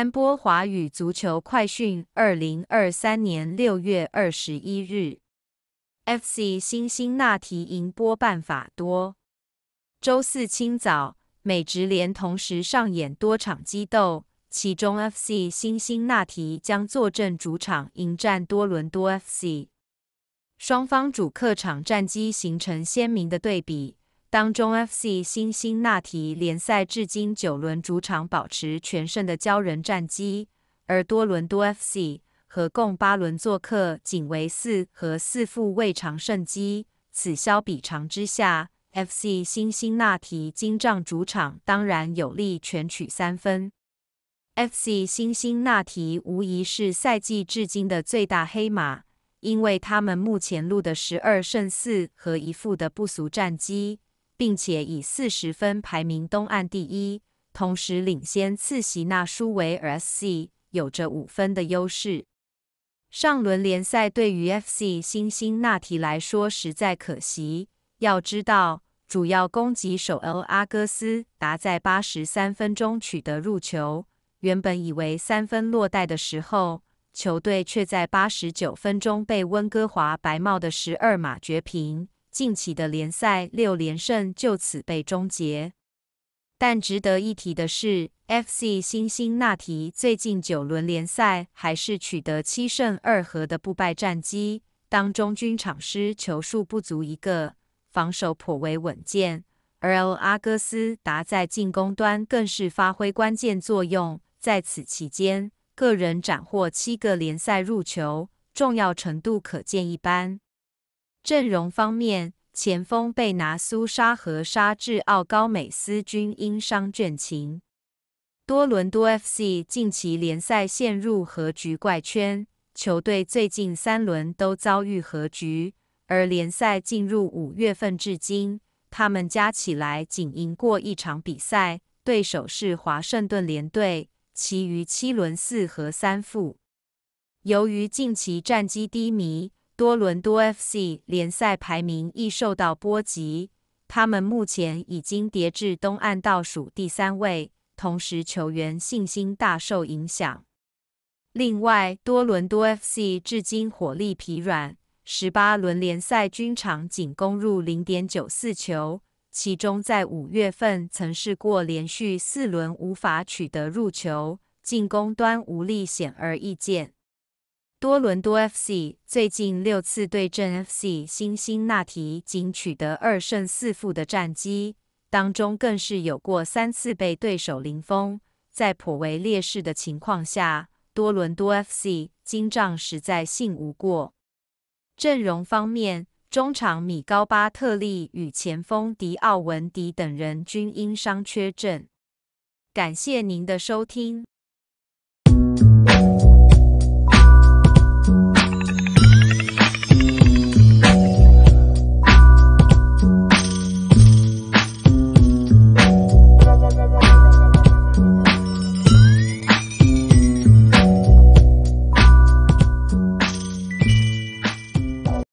三波华语足球快讯，二零二三年六月二十一日。FC 新星纳提赢波办法多。周四清早，美职联同时上演多场激斗，其中 FC 新星纳提将坐镇主场迎战多伦多 FC，双方主客场战绩形成鲜明的对比。当中，FC 新星纳提联赛至今九轮主场保持全胜的骄人战绩，而多伦多 FC 和共八轮做客仅为四和四负未尝胜绩。此消彼长之下，FC 新星纳提金仗主场当然有利全取三分。FC 新星纳提无疑是赛季至今的最大黑马，因为他们目前录的十二胜四和一负的不俗战绩。并且以四十分排名东岸第一，同时领先次席纳舒维 s c 有着五分的优势。上轮联赛对于 FC 新星纳提来说实在可惜，要知道主要攻击手 L 阿戈斯达在八十三分钟取得入球，原本以为三分落袋的时候，球队却在八十九分钟被温哥华白帽的十二码绝平。近期的联赛六连胜就此被终结。但值得一提的是，FC 新星纳提最近九轮联赛还是取得七胜二和的不败战绩，当中均场失球数不足一个，防守颇为稳健。而 L 阿戈斯达在进攻端更是发挥关键作用，在此期间个人斩获七个联赛入球，重要程度可见一斑。阵容方面，前锋被拿苏沙和沙治奥高美斯均因伤倦勤。多伦多 FC 近期联赛陷入和局怪圈，球队最近三轮都遭遇和局，而联赛进入五月份至今，他们加起来仅赢过一场比赛，对手是华盛顿联队，其余七轮四和三负。由于近期战绩低迷。多伦多 FC 联赛排名亦受到波及，他们目前已经跌至东岸倒数第三位，同时球员信心大受影响。另外，多伦多 FC 至今火力疲软，十八轮联赛均场仅攻入零点九四球，其中在五月份曾试过连续四轮无法取得入球，进攻端无力显而易见。多伦多 FC 最近六次对阵 FC 新辛纳提，仅取得二胜四负的战绩，当中更是有过三次被对手零封。在颇为劣势的情况下，多伦多 FC 金仗实在信无过。阵容方面，中场米高巴特利与前锋迪奥文迪等人均因伤缺阵。感谢您的收听。